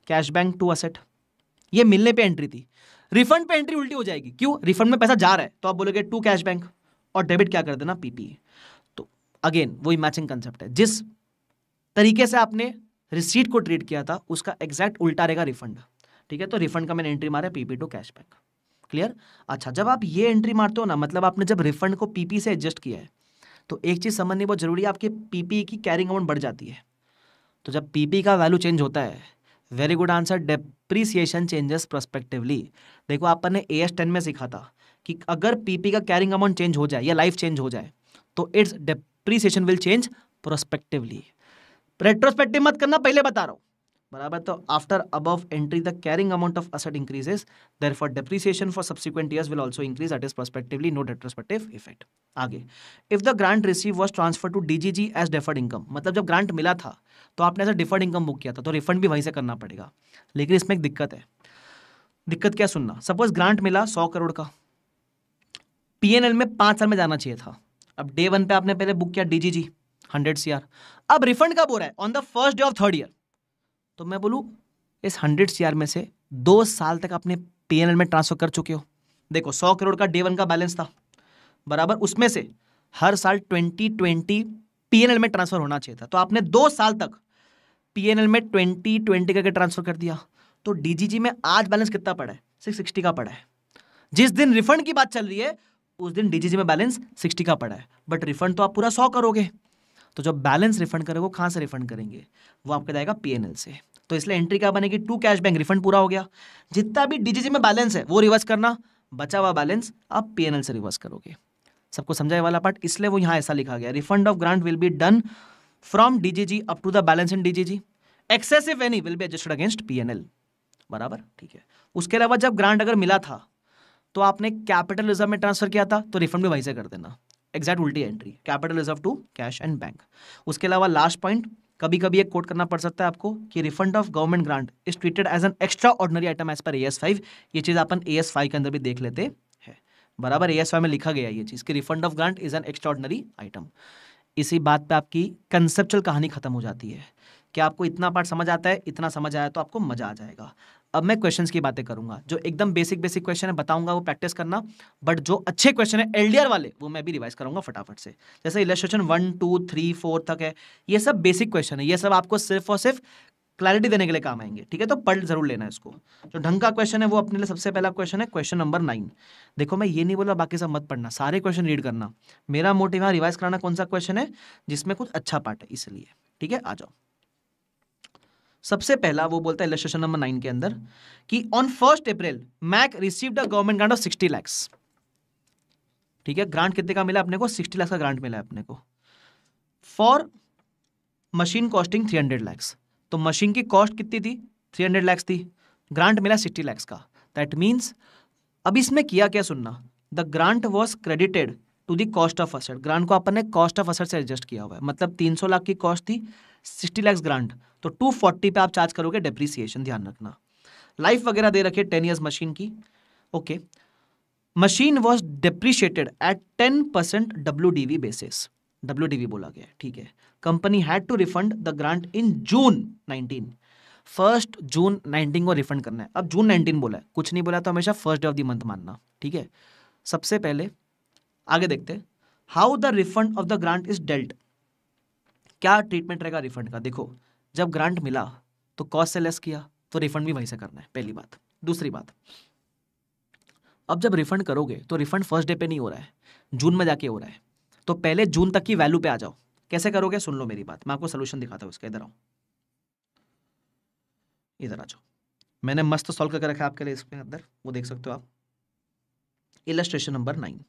कैश बैंक टू असेट ये मिलने पे एंट्री थी रिफंड पे एंट्री उल्टी हो जाएगी क्यों रिफंड में पैसा जा रहा है तो आप बोलोगे टू कैश बैंक और डेबिट क्या कर देना पीपी e। तो अगेन वही मैचिंग कंसेप्ट है जिस तरीके से आपने रिसीट को ट्रीट किया था उसका एग्जैक्ट उल्टा रहेगा रिफंड ठीक है तो रिफंड का मैंने एंट्री मारा PP to cash bank clear अच्छा जब आप ये एंट्री मारते हो ना मतलब आपने जब रिफंड को पीपी से एडजस्ट किया है तो एक चीज़ समझनी बहुत जरूरी है आपके पीपी की कैरिंग अमाउंट बढ़ जाती है तो जब पीपी का वैल्यू चेंज होता है very good answer depreciation changes prospectively देखो अपन ने ए एस टेन में सीखा था कि अगर पीपी का कैरिंग अमाउंट चेंज हो जाए या लाइफ चेंज हो जाए तो it's depreciation will change prospectively retrospective मत करना पहले बता रहा हूँ बराबर तो after above entry the carrying amount of asset increases there for depreciation for subsequent year will also increase it is prospectively no retrospective effect आगे if the grant receive was transfer to G as deferred income मतलब जब grant मिला था तो आपने ऐसा deferred income book किया था तो रिफंड भी वहीं से करना पड़ेगा लेकिन इसमें एक दिक्कत है दिक्कत क्या सुनना सपोज ग्रांट मिला सौ करोड़ का पी एन एल में पाँच साल में जाना चाहिए था अब डे वन पे आपने पहले बुक किया जी हंड्रेड सी आर अब रिफंड कब हो रहा है on the first day of third year तो मैं बोलू इस हंड्रेड सी में से दो साल तक अपने पी में ट्रांसफर कर चुके हो देखो सौ करोड़ का डे वन का बैलेंस था बराबर उसमें से हर साल ट्वेंटी ट्वेंटी पी में ट्रांसफर होना चाहिए था तो आपने दो साल तक पी में ट्वेंटी ट्वेंटी करके ट्रांसफर कर दिया तो डीजीजी में आज बैलेंस कितना पड़ा है सिक्स सिक्सटी का पड़ा है जिस दिन रिफंड की बात चल रही है उस दिन डीजीजी में बैलेंस सिक्सटी का पड़ा है बट रिफंड तो आप पूरा सौ करोगे तो जब बैलेंस रिफंड करेगा वो कहाँ से रिफंड करेंगे वो आपका जाएगा पी से तो इसलिए एंट्री क्या बनेगी टू कैश बैंक रिफंड पूरा हो गया जितना भी डीजीजी में बैलेंस है वो रिवर्स करना बचा हुआ बैलेंस आप पी से रिवर्स करोगे सबको समझाए वाला पार्ट इसलिए वो यहां ऐसा लिखा गया refund of grant will be done from DGG up to the balance in DGG excessive any will be adjusted against PNL बराबर ठीक है उसके अलावा जब ग्रांट अगर मिला था तो आपने कैपिटल रिजर्व में ट्रांसफर किया था तो रिफंड भी वहीं से कर देना एग्जैक्ट उल्टी entry capital reserve to cash and bank उसके अलावा लास्ट पॉइंट कभी कभी एक कोट करना पड़ सकता है आपको कि refund of government grant is treated as an extraordinary item as पर ए एस फाइव ये चीज़ अपन ए एस फाइव के अंदर भी देख लेते हैं बराबर ए एस फाइव में लिखा गया ये चीज़ कि refund of grant is an extraordinary item इसी बात पे आपकी कंसेप्चुअल कहानी खत्म हो जाती है क्या आपको इतना पार्ट समझ आता है इतना समझ आया तो आपको मजा आ जाएगा अब मैं क्वेश्चंस की बातें करूंगा जो एकदम बेसिक बेसिक क्वेश्चन है बताऊंगा वो प्रैक्टिस करना बट जो अच्छे क्वेश्चन है एलडीआर वाले वो मैं भी रिवाइज करूंगा फटाफट से जैसे illustration one two three four तक है ये सब बेसिक क्वेश्चन है ये सब आपको सिर्फ और सिर्फ क्लैरिटी देने के लिए काम आएंगे ठीक है तो पढ़ जरूर लेना इसको जो ढंग का क्वेश्चन है वो अपने लिए सबसे पहला क्वेश्चन है क्वेश्चन नंबर नाइन देखो मैं ये नहीं बोला बाकी सब मत पढ़ना सारे क्वेश्चन रीड करना मेरा मोटिव यहाँ रिवाइज कराना कौन सा क्वेश्चन है जिसमें कुछ अच्छा पार्ट है इसलिए ठीक है आ जाओ सबसे पहला वो बोलता है इलेक्ट्रेशन नंबर नाइन के अंदर कि on first April Mac receive a government grant of sixty lakhs ठीक है ग्रांट कितने का मिला अपने को सिक्सटी लैक्स का ग्रांट मिला अपने को for machine costing three hundred तो मशीन की कॉस्ट कितनी थी थ्री हंड्रेड थी ग्रांट मिला सिक्सटी लैक्स का दैट मीन्स अब इसमें किया क्या सुनना the grant was credited to the cost of asset grant को अपन ने कॉस्ट ऑफ असर से एडजस्ट किया हुआ है मतलब 300 लाख की कॉस्ट थी 60 लाख ग्रांट तो 240 पे आप चार्ज करोगे डेप्रिसिएशन ध्यान रखना लाइफ वगैरह दे रखे टेन ईयर्स मशीन की okay machine was depreciated at ten percent W D V basis W D V बोला गया ठीक है company had to refund the grant in June nineteen first June nineteen को रिफंड करना है अब जून नाइनटीन बोला है कुछ नहीं बोला तो हमेशा first day of the month मानना ठीक है सबसे पहले आगे देखते how the refund of the grant is dealt क्या ट्रीटमेंट रहेगा रिफंड का देखो जब ग्रांट मिला तो कॉस्ट से लेस किया तो रिफंड भी वहीं से करना है पहली बात दूसरी बात अब जब रिफंड करोगे तो रिफंड फर्स्ट डे पे नहीं हो रहा है जून में जाके हो रहा है तो पहले जून तक की वैल्यू पे आ जाओ कैसे करोगे सुन लो मेरी बात मैं आपको सोल्यूशन दिखाता हूँ उसका इधर आओ इधर आ जाओ मैंने मस्त सॉल्व करके रखा है आपके लिए इसके अंदर वो देख सकते हो आप इलेस्ट्रेशन नंबर नाइन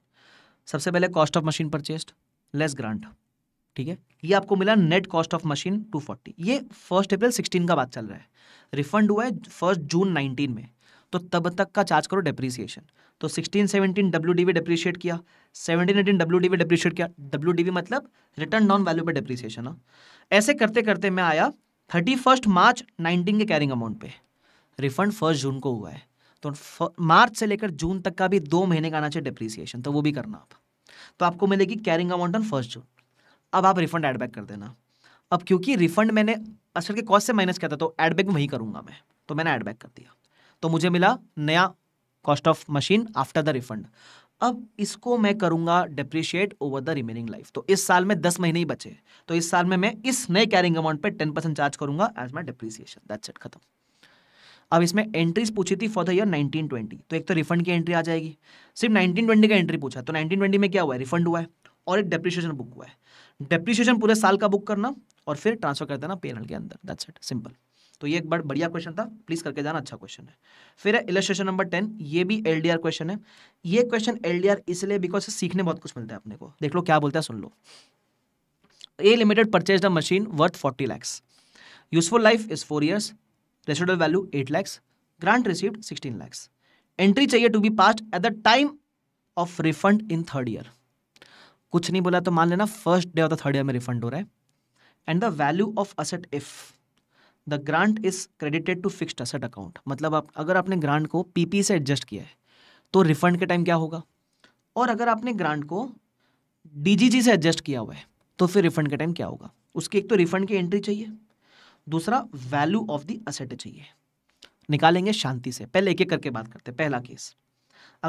सबसे पहले cost of machine purchased less grant ठीक है ये आपको मिला नेट कॉस्ट ऑफ मशीन 240 ये फर्स्ट अप्रैल 16 का बात चल रहा है रिफंड हुआ है फर्स्ट जून 19 में तो तब तक का चार्ज करो डेप्रीसिएशन तो 16 17 डब्ल्यू डी डेप्रीशिएट किया 17 18 डब्ल्यू डी डेप्रीशिएट किया डब्ल्यू डी मतलब रिटर्न डाउन वैल्यू पर डेप्रीसिएशन ऐसे करते करते मैं आया थर्टी फर्स्ट मार्च नाइनटीन के कैरिंग अमाउंट पे रिफंड फर्स्ट जून को हुआ है तो मार्च से लेकर जून तक का भी दो महीने का आना चाहिए डेप्रीसिएशन तो वो भी करना आप तो आपको मिलेगी carrying amount on first June अब आप रिफंड एडबैक कर देना अब क्योंकि रिफंड मैंने असल के कॉस्ट से माइनस किया था तो एडबैक वही करूंगा मैं तो मैंने एडबैक कर दिया तो मुझे मिला नया cost of machine after the refund अब इसको मैं करूंगा depreciate over the remaining life तो इस साल में दस महीने ही बचे तो इस साल में मैं इस नए कैरिंग अमाउंट पे टेन परसेंट चार्ज करूंगा as my depreciation that's it खत्म अब इसमें एंट्रीज पूछी थी फॉर द ईयर 1920 तो एक तो रिफंड की एंट्री आ जाएगी सिर्फ 1920 का एंट्री पूछा तो 1920 में क्या हुआ है रिफंड हुआ है और एक डेप्रिशिएशन बुक हुआ है डेप्रिसिएशन पूरे साल का बुक करना और फिर ट्रांसफर कर देना पेनल के अंदर दैट्स इट सिंपल तो ये एक बड़ बढ़िया क्वेश्चन था प्लीज करके जाना अच्छा क्वेश्चन है फिर है नंबर टेन ये भी आर क्वेश्चन है ये क्वेश्चन आर इसलिए बिकॉज सीखने बहुत कुछ मिलता है अपने को देख लो क्या बोलता है सुन लो A limited purchase the machine worth forty lakhs useful life is four years residual value eight lakhs grant received sixteen lakhs entry चाहिए to be passed at the time of refund in third year कुछ नहीं बोला तो मान लेना first day of the third year में refund हो रहा है and the value of asset if the grant is credited to fixed asset account मतलब आप अगर आपने ग्रांट को पीपी से एडजस्ट किया है तो रिफंड के टाइम क्या होगा और अगर आपने ग्रांट को डीजीजी से एडजस्ट किया हुआ है तो फिर रिफंड के टाइम क्या होगा उसकी एक तो रिफंड की एंट्री चाहिए दूसरा वैल्यू ऑफ द असेट चाहिए निकालेंगे शांति से पहले एक एक करके बात करते हैं पहला केस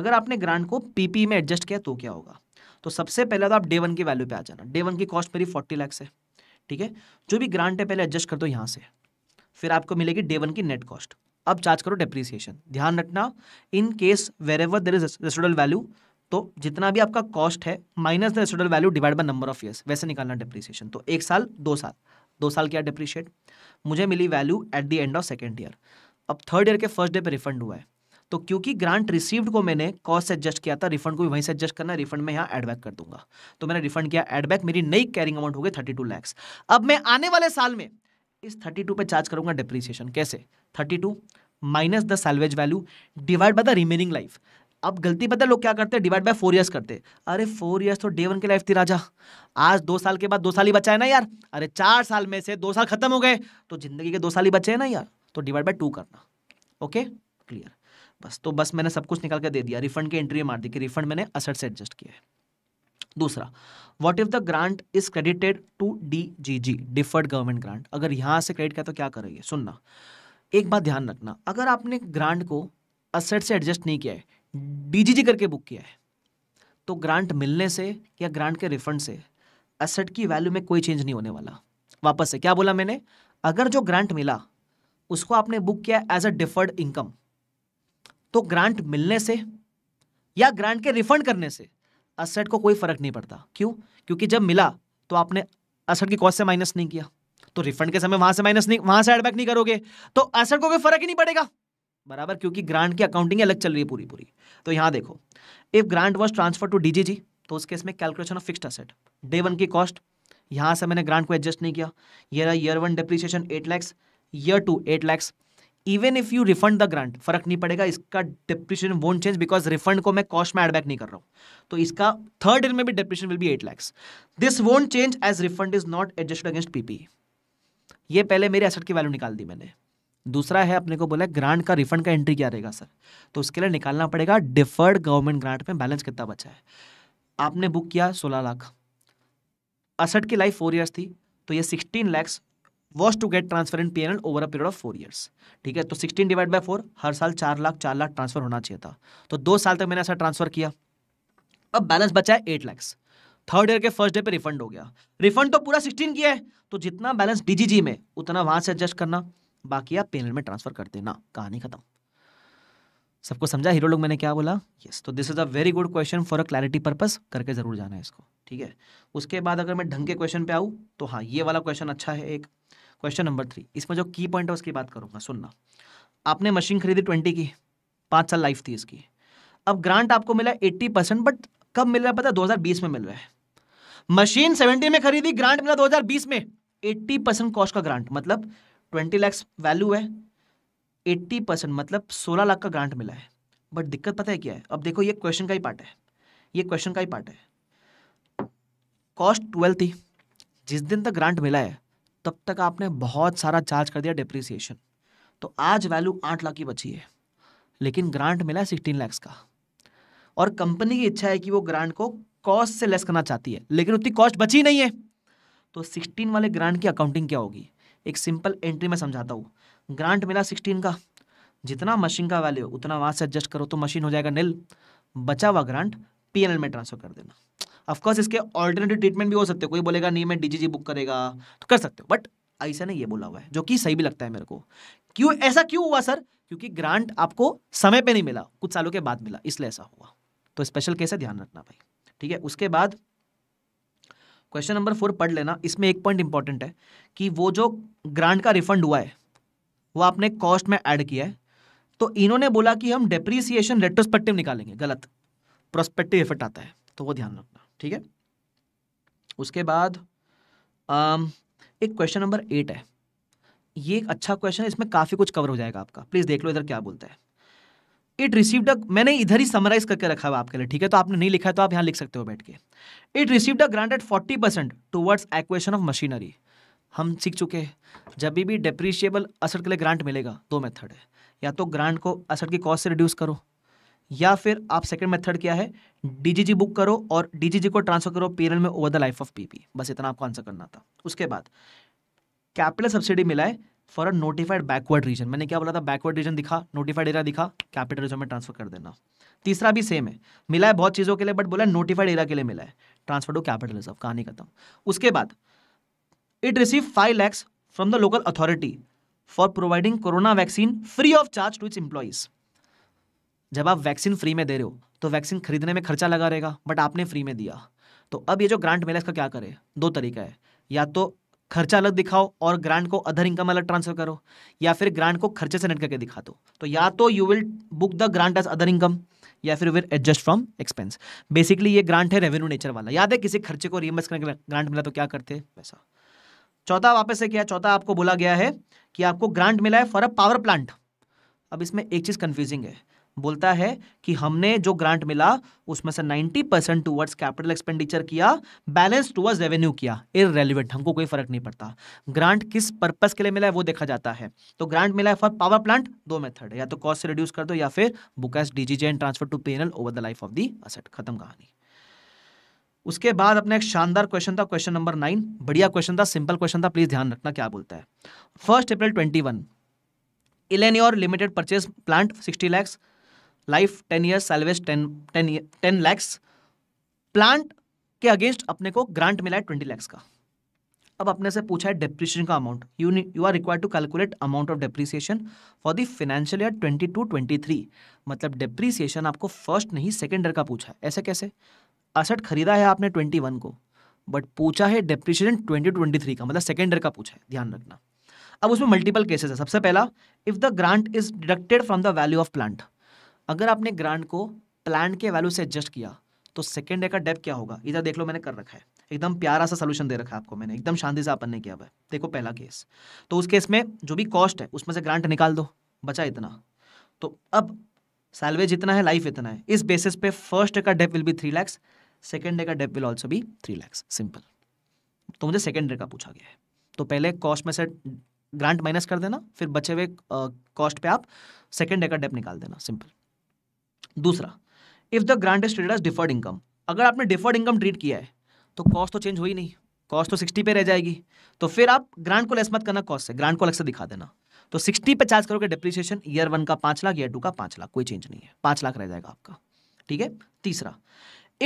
अगर आपने ग्रांट को पीपी में एडजस्ट किया तो क्या होगा तो सबसे पहले तो आप डे वन की वैल्यू पे आ जाना डे वन की कॉस्ट मेरी फोर्टी लैक्स है ठीक है जो भी ग्रांट है पहले एडजस्ट कर दो यहाँ से फिर आपको मिलेगी डे वन की नेट कॉस्ट अब चार्ज करो डिप्रिसिएशन ध्यान रखना in case wherever there is residual value तो जितना भी आपका कॉस्ट है minus the residual value divide by number of years वैसे निकालना डिप्रिसिएशन तो एक साल दो साल दो साल क्या डिप्रिशिएट मुझे मिली value at the end of second year अब थर्ड ईयर के फर्स्ट डे पे रिफंड हुआ है तो क्योंकि ग्रांट रिसीव्ड को मैंने कॉस्ट से एडजस्ट किया था रिफंड को भी वहीं से एडजस्ट करना रिफंड में यहाँ एडबैक कर दूंगा तो मैंने रिफंड किया एडबैक मेरी नई कैरिंग अमाउंट हो गई थर्टी टू लैक्स अब मैं आने वाले साल में इस थर्टी टू पर चार्ज करूंगा डिप्रिसिएशन कैसे thirty two minus the salvage value divide by the remaining life अब गलती पता लोग क्या करते हैं डिवाइड बाय फोर ईयर्स करते अरे फोर ईयर्स तो डे वन की लाइफ थी राजा आज दो साल के बाद दो साल ही बचा है ना यार अरे चार साल में से दो साल खत्म हो गए तो जिंदगी के दो साल ही बचे हैं ना यार तो डिवाइड बाय टू करना ओके क्लियर बस तो बस मैंने सब कुछ निकाल के दे दिया रिफंड की एंट्री मार दी कि रिफंड मैंने असट से एडजस्ट किया है दूसरा what if the grant is credited to D G G deferred government grant अगर यहाँ से क्रेडिट किया तो क्या करेंगे सुनना एक बात ध्यान रखना अगर आपने ग्रांट को असट से एडजस्ट नहीं किया है डीजीजी करके बुक किया है तो ग्रांट मिलने से या ग्रांट के रिफंड से असट की वैल्यू में कोई चेंज नहीं होने वाला वापस से क्या बोला मैंने अगर जो ग्रांट मिला उसको आपने बुक किया एज अ डिफर्ड इनकम तो ग्रांट मिलने से या ग्रांट के रिफंड करने से असट को कोई फर्क नहीं पड़ता क्यों क्योंकि जब मिला तो आपने असट की कॉस्ट से माइनस नहीं किया तो रिफंड के समय वहां से माइनस नहीं वहां से एडबैक नहीं करोगे तो असेट को कोई फर्क ही नहीं पड़ेगा बराबर क्योंकि ग्रांट की अकाउंटिंग अलग चल रही है पूरी पूरी तो यहां देखो if grant was transfer to D तो उसके इसमें calculation of fix asset day one की कॉस्ट यहां से मैंने ग्रांट को एडजस्ट नहीं किया ये रहा year one depreciation eight lakhs year two eight lakhs even if you refund the grant फर्क नहीं पड़ेगा इसका depreciation won't change because refund को मैं कॉस्ट में एडबैक नहीं कर रहा हूं तो इसका थर्ड ईयर में भी depreciation will be eight lakhs this won't change as refund is not adjust against PP ये पहले मेरे एसेट की वैल्यू निकाल दी मैंने दूसरा है अपने को बोला ग्रांट का रिफंड का एंट्री क्या रहेगा सर तो उसके लिए निकालना पड़ेगा डिफर्ड गवर्नमेंट ग्रांट में बैलेंस कितना बचा है आपने बुक किया सोलह लाख असट की लाइफ फोर इयर्स थी तो ये sixteen lakhs was to get transfer in P N L over a period of four years ठीक है तो सिक्सटीन डिवाइड बाई फोर हर साल चार लाख चार लाख ट्रांसफर होना चाहिए था तो दो साल तक मैंने ऐसा ट्रांसफर किया अब बैलेंस बचा है एट लैक्स थर्ड ईयर के फर्स्ट डे पे रिफंड हो गया रिफंड तो पूरा सिक्सटीन किया है तो जितना बैलेंस डीजीजी में उतना वहां से एडजस्ट करना बाकी आप पेनल में ट्रांसफर कर देना कहानी खत्म सबको समझा हीरो लोग मैंने क्या बोला यस तो this is a very good question for a clarity purpose करके जरूर जाना है इसको ठीक है उसके बाद अगर मैं ढंग के क्वेश्चन पे आऊँ तो हाँ ये वाला क्वेश्चन अच्छा है एक क्वेश्चन नंबर थ्री इसमें जो की पॉइंट है उसकी बात करूंगा सुनना आपने मशीन खरीदी ट्वेंटी की पाँच साल लाइफ थी इसकी अब ग्रांट आपको मिला एट्टी परसेंट बट कब मिल रहा है पता दो हज़ार बीस में मिल रहा है मशीन सेवेंटी में खरीदी ग्रांट मिला दो हज़ार बीस में एट्टी परसेंट कॉस्ट का ग्रांट मतलब ट्वेंटी लैक्स वैल्यू है एट्टी परसेंट मतलब सोलह लाख का ग्रांट मिला है बट दिक्कत पता है क्या है अब देखो ये क्वेश्चन का ही पार्ट है ये क्वेश्चन का ही पार्ट है कॉस्ट ट्वेल्व थी जिस दिन तक ग्रांट मिला है तब तक आपने बहुत सारा चार्ज कर दिया डिप्रिसिएशन तो आज वैल्यू आठ लाख की बची है लेकिन ग्रांट मिला है सिक्सटीन लैक्स का और कंपनी की इच्छा है कि वो ग्रांट को कॉस्ट से लेस करना चाहती है लेकिन उतनी कॉस्ट बची नहीं है तो सिक्सटीन वाले ग्रांट की अकाउंटिंग क्या होगी एक सिंपल एंट्री में समझाता हूँ ग्रांट मिला सिक्सटीन का जितना मशीन का वैल्यू उतना वहाँ से एडजस्ट करो तो मशीन हो जाएगा नील बचा हुआ ग्रांट पी में ट्रांसफर कर देना ऑफकोर्स इसके ऑल्टरनेटिव ट्रीटमेंट भी हो सकते हैं कोई बोलेगा नहीं मैं डीजीजी बुक करेगा तो कर सकते हो बट ऐसा नहीं ये बोला हुआ है जो कि सही भी लगता है मेरे को क्यों ऐसा क्यों हुआ सर क्योंकि ग्रांट आपको समय पर नहीं मिला कुछ सालों के बाद मिला इसलिए ऐसा हुआ तो स्पेशल केस है ध्यान रखना भाई ठीक है उसके बाद क्वेश्चन नंबर फोर पढ़ लेना इसमें एक पॉइंट इंपॉर्टेंट है कि वो जो ग्रांट का रिफंड हुआ है वो आपने कॉस्ट में ऐड किया है तो इन्होंने बोला कि हम डेप्रिसिएशन रेट्रोस्पेक्टिव निकालेंगे गलत प्रोस्पेक्टिव इफेक्ट आता है तो वो ध्यान रखना ठीक है उसके बाद एक क्वेश्चन नंबर एट है ये एक अच्छा क्वेश्चन है इसमें काफ़ी कुछ कवर हो जाएगा आपका प्लीज़ देख लो इधर क्या बोलता है इट रिसीव्ड अ मैंने इधर ही समराइज करके रखा हुआ आपके लिए ठीक है तो आपने नहीं लिखा है तो आप यहां लिख सकते हो बैठ के it received a granted forty percent towards acquisition of machinery हम सीख चुके हैं जब भी डिप्रिशिएबल असर के लिए ग्रांट मिलेगा दो मेथड है या तो ग्रांट को असर की कॉस्ट से रिड्यूस करो या फिर आप सेकंड मेथड क्या है डीजीजी बुक करो और डीजीजी को ट्रांसफर करो पीरियड में over the life of PP बस इतना आपको आंसर करना था उसके बाद कैपिटल सब्सिडी मिला है for a notified backward region मैंने क्या बोला था बैकवर्ड रीजन दिखा नोटिफाइड एरिया दिखा कैपिटल रीजन में ट्रांसफर कर देना तीसरा भी सेम है मिला है बहुत चीज़ों के लिए बट बोला नोटिफाइड एरिया के लिए मिला है ट्रांसफर टू कैपिटल रिजर्व कहानी खत्म उसके बाद it receive five lakhs from the local authority for providing corona vaccine free of charge to its employees जब आप वैक्सीन फ्री में दे रहे हो तो वैक्सीन खरीदने में खर्चा लगा रहेगा बट आपने फ्री में दिया तो अब ये जो ग्रांट मिला इसका क्या करे दो तरीका है या तो खर्चा अलग दिखाओ और ग्रांट को अदर इनकम अलग ट्रांसफर करो या फिर ग्रांट को खर्चे से नट करके दिखा दो तो या तो you will book the grant as other income या फिर will adjust from expense basically ये ग्रांट है रेवेन्यू नेचर वाला याद है किसी खर्चे को रिमर्स करने के ग्रांट मिला तो क्या करते हैं वैसा चौथा वापस से क्या चौथा आपको बोला गया है कि आपको ग्रांट मिला है फॉर अ पावर प्लांट अब इसमें एक चीज़ कन्फ्यूजिंग है बोलता है कि हमने जो ग्रांट मिला उसमें से 90 परसेंट टूवर्ड्स कैपिटल एक्सपेंडिचर किया बैलेंस टूवर्ड्स रेवेन्यू किया इरेलीवेंट हमको कोई फर्क नहीं पड़ता ग्रांट किस पर्पस के लिए मिला है वो देखा जाता है तो ग्रांट मिला है फॉर पावर प्लांट दो मेथड या तो कॉस्ट से रिड्यूस कर दो या फिर book as DG and transfer to P over the life of the asset खत्म कहानी उसके बाद अपना एक शानदार क्वेश्चन था क्वेश्चन नंबर नाइन बढ़िया क्वेश्चन था सिंपल क्वेश्चन था प्लीज ध्यान रखना क्या बोलता है फर्स्ट अप्रैल ट्वेंटी वन इलेनियोर limited purchase plant sixty lakhs life ten year salvage ten ten ten lakhs plant के अगेंस्ट अपने को ग्रांट मिला है ट्वेंटी लैक्स का अब अपने से पूछा है डेप्रिसिएशन का amount you you are required to calculate amount of depreciation for the financial year twenty two twenty three मतलब डेप्रिसिएशन आपको फर्स्ट नहीं सेकेंड ईयर का पूछा है ऐसे कैसे असट खरीदा है आपने ट्वेंटी वन को बट पूछा है डेप्रिसिएशन ट्वेंटी ट्वेंटी थ्री का मतलब सेकेंड ईयर का पूछा है ध्यान रखना अब उसमें मल्टीपल केसेस है सबसे पहला if the grant is deducted from the value of plant अगर आपने ग्रांड को प्लान के वैल्यू से एडजस्ट किया तो सेकेंड डे का डेप क्या होगा इधर देख लो मैंने कर रखा है एकदम प्यारा सा सोल्यूशन दे रखा है आपको मैंने एकदम शांति से अपन ने किया हुआ है देखो पहला केस तो उस केस में जो भी कॉस्ट है उसमें से ग्रांट निकाल दो बचा इतना तो अब सैलवेज इतना है लाइफ इतना है इस बेसिस पे फर्स्ट डे का dep will be three lakhs second day का डेप विल ऑल्सो भी थ्री लैक्स सिंपल तो मुझे सेकेंड डे का पूछा गया है तो पहले कॉस्ट में से ग्रांट माइनस कर देना फिर बचे हुए कॉस्ट पे आप सेकेंड डे का डेप निकाल देना सिंपल दूसरा if the grant is as deferred income अगर आपने डिफर्ड इनकम ट्रीट किया है तो कॉस्ट तो चेंज हुई नहीं कॉस्ट तो सिक्सटी पे रह जाएगी तो फिर आप ग्रांट को लेस मत करना कॉस्ट से ग्रांट को अलग से दिखा देना तो सिक्सटी पे चार्ज करोगे डिप्रिसिएशन ईयर वन का पांच लाख ईयर टू का पांच लाख कोई चेंज नहीं है पांच लाख रह जाएगा आपका ठीक है तीसरा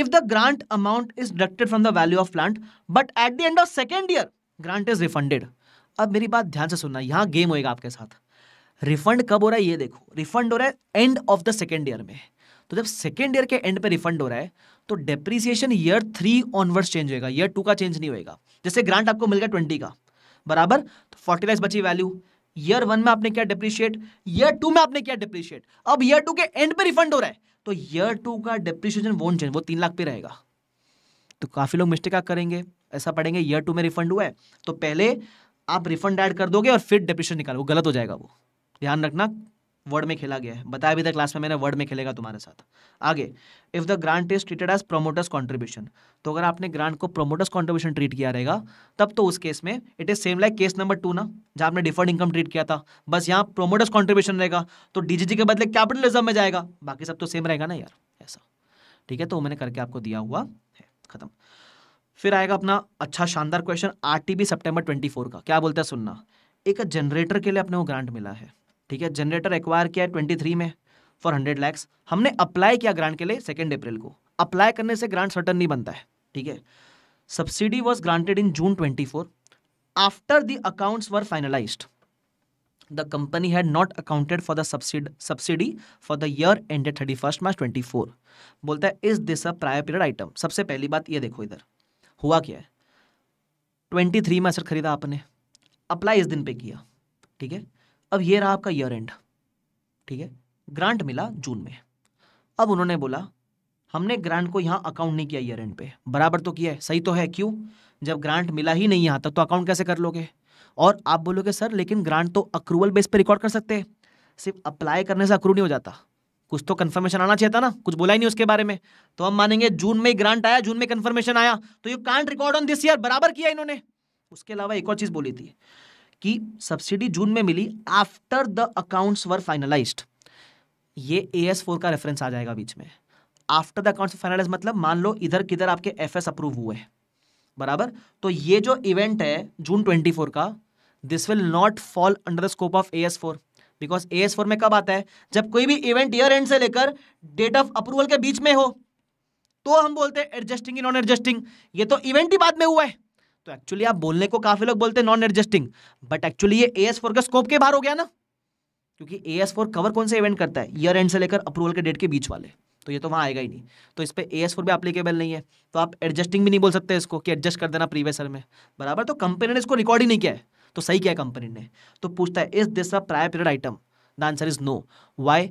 if the grant amount is deducted from the value of plant but at the end of second year grant is refunded अब मेरी बात ध्यान से सुनना यहां गेम होएगा आपके साथ रिफंड कब हो रहा है ये देखो रिफंड हो रहा है end of the second year में तो जब सेकेंड ईयर के एंड पे रिफंड हो रहा है तो depreciation year three onwards change होगा ईयर टू का चेंज नहीं होगा जैसे ग्रांट आपको मिल गया ट्वेंटी का बराबर तो फोर्टी लाइस बची वैल्यू ईयर वन में आपने क्या डिप्रिशिएट ईयर टू में आपने क्या डिप्रिशिएट अब ईयर टू के एंड पे रिफंड हो रहा है तो ईयर टू का डिप्रिशिएशन वोट चेंज वो तीन लाख पे रहेगा तो काफ़ी लोग मिस्टेक आप करेंगे ऐसा पढ़ेंगे ईयर टू में रिफंड हुआ है तो पहले आप रिफंड ऐड कर दोगे और फिर डेप्रिशिएशन निकालो गलत हो जाएगा वो ध्यान रखना वर्ड में खेला गया है बताया भी था क्लास में मैंने वर्ड में खेलेगा तुम्हारे साथ आगे if the grant is treated as promoters contribution तो अगर आपने ग्रांट को प्रोमोटर्स कॉन्ट्रीब्यूशन ट्रीट किया रहेगा तब तो उस केस में it is same like case number two ना जहां आपने डिफर्ड इनकम ट्रीट किया था बस यहाँ प्रोमोटर्स कॉन्ट्रीब्यूशन रहेगा तो डीजीजी के बदले कैपिटलिज्म में जाएगा बाकी सब तो सेम रहेगा ना यार ऐसा ठीक है तो मैंने करके आपको दिया हुआ है खत्म फिर आएगा अपना अच्छा शानदार question R T September twenty four का क्या बोलता है सुनना एक जनरेटर के लिए अपने वो ग्रांट मिला है ठीक है जनरेटर एक्वायर किया ट्वेंटी थ्री में फॉर हंड्रेड लैक्स हमने अप्लाई किया ग्रांट के लिए सेकेंड अप्रैल को अप्लाई करने से ग्रांट सर्टन नहीं बनता है ठीक है subsidy was granted in June twenty four after the accounts were finalize the company had not accounted for the subsidy for the year ended thirty first March twenty four बोलता है is this a prior period item सबसे पहली बात ये देखो इधर हुआ क्या है ट्वेंटी थ्री में असर खरीदा आपने अप्लाई इस दिन पे किया ठीक है अब ये रहा आपका ईयर एंड ठीक है ग्रांट मिला जून में अब उन्होंने बोला हमने ग्रांट को यहां अकाउंट नहीं किया ईयर एंड पे बराबर तो किया है सही तो है क्यों जब ग्रांट मिला ही नहीं यहां तक तो अकाउंट कैसे कर लोगे और आप बोलोगे सर लेकिन ग्रांट तो अक्रूवल बेस पर रिकॉर्ड कर सकते सिर्फ अप्लाई करने से अक्रू नहीं हो जाता कुछ तो कंफर्मेशन आना चाहिए था ना कुछ बोला ही नहीं उसके बारे में तो हम मानेंगे जून में ग्रांट आया जून में कंफर्मेशन आया तो you can't record on this year बराबर किया इन्होंने उसके अलावा एक और चीज़ बोली थी कि सब्सिडी जून में मिली after the accounts were finalized ये ए एस फोर का रेफरेंस आ जाएगा बीच में आफ्टर द अकाउंट्स फाइनलाइज मतलब मान लो इधर किधर आपके एफ एस अप्रूव हुए बराबर तो ये जो इवेंट है जून ट्वेंटी फोर का this will not fall under the scope of A S four because A S four में कब आता है जब कोई भी इवेंट ईयर एंड से लेकर डेट ऑफ अप्रूवल के बीच में हो तो हम बोलते हैं एडजस्टिंग इन नॉन एडजस्टिंग ये तो इवेंट ही बाद में हुआ है तो एक्चुअली आप बोलने को काफी लोग बोलते हैं नॉन एडजस्टिंग बट एक्चुअली ये ए एस फोर का स्कोप के बाहर हो गया ना क्योंकि ए एस फोर कवर कौन से इवेंट करता है ईयर एंड से लेकर अप्रूवल के डेट के बीच वाले तो ये तो वहाँ आएगा ही नहीं तो इस पर ए एस फोर भी अप्लीकेबल नहीं है तो आप एडजस्टिंग भी नहीं बोल सकते इसको कि एडजस्ट कर देना प्रीवियस ईयर में बराबर तो कंपनी ने इसको रिकॉर्ड ही नहीं किया है तो सही किया है कंपनी ने तो पूछता है is this prior period item the answer is no why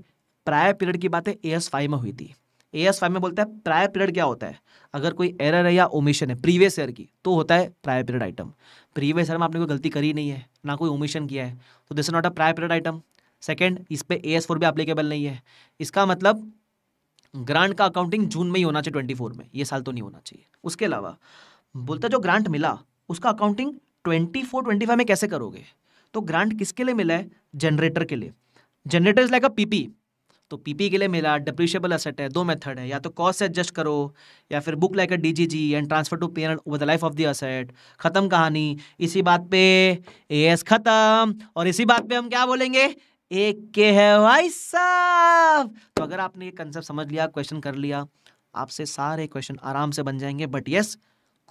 prior period की बातें ए एस फाइव में हुई थी ए एस फाइव में बोलता है प्रायर पीरियड क्या होता है अगर कोई एरर है या ओमिशन है प्रीवियस ईयर की तो होता है prior period item previous year में आपने कोई गलती करी नहीं है ना कोई ओमिशन किया है तो this not a prior period item second इस पर ए एस फोर भी अप्लीकेबल नहीं है इसका मतलब ग्रांट का अकाउंटिंग जून में ही होना चाहिए ट्वेंटी फोर में ये साल तो नहीं होना चाहिए उसके अलावा बोलता जो ग्रांट मिला उसका accounting twenty four twenty five में कैसे करोगे तो ग्रांट किसके लिए मिला है जनरेटर के लिए generator is like a PP तो पीपी के लिए मिला डिप्रिशिएबल असेट है दो मेथड है या तो कॉस्ट से एडजस्ट करो या फिर book like a G and transfer to parent over the life of the asset खत्म कहानी इसी बात पे एस खत्म और इसी बात पे हम क्या बोलेंगे एक के है भाई साहब तो अगर आपने ये कंसेप्ट समझ लिया क्वेश्चन कर लिया आपसे सारे क्वेश्चन आराम से बन जाएंगे बट यस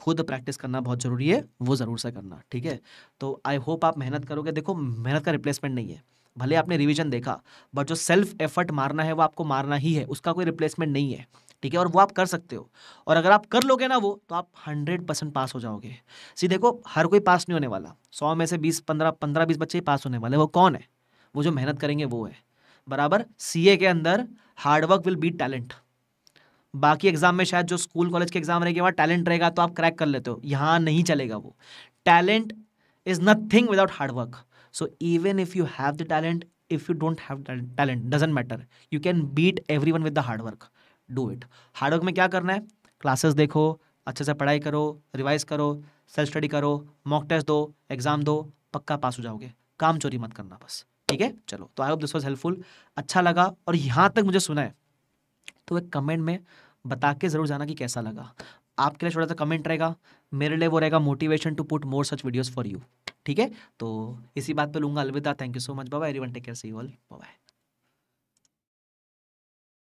खुद प्रैक्टिस करना बहुत ज़रूरी है वो ज़रूर से करना ठीक है तो आई होप आप मेहनत करोगे देखो मेहनत का रिप्लेसमेंट नहीं है भले आपने रिविजन देखा बट जो सेल्फ एफर्ट मारना है वो आपको मारना ही है उसका कोई रिप्लेसमेंट नहीं है ठीक है और वो आप कर सकते हो और अगर आप कर लोगे ना वो तो आप हंड्रेड परसेंट पास हो जाओगे सी देखो हर कोई पास नहीं होने वाला सौ में से बीस पंद्रह पंद्रह बीस बच्चे पास होने वाले वो कौन है वो जो मेहनत करेंगे वो है बराबर सी के अंदर हार्डवर्क विल बीट टैलेंट बाकी एग्जाम में शायद जो स्कूल कॉलेज के एग्जाम रहेगी वहाँ टैलेंट रहेगा तो आप क्रैक कर लेते हो यहाँ नहीं चलेगा वो talent is nothing without hard work so even if you have the talent if you don't have talent doesn't matter you can beat everyone with the hard work do it hard work में क्या करना है क्लासेस देखो अच्छे से पढ़ाई करो revise करो सेल्फ स्टडी करो मॉक टेस्ट दो एग्जाम दो पक्का पास हो जाओगे काम चोरी मत करना बस ठीक है चलो तो I hope this was helpful अच्छा लगा और यहाँ तक मुझे सुना है तो एक कमेंट में बता के ज़रूर जाना कि कैसा लगा आपके लिए छोटा सा कमेंट रहेगा मेरे लिए वो रहेगा motivation to put more such videos for you ठीक है तो इसी बात पर लूंगा अलविदा थैंक यू सो मच बाबा everyone take care see all bye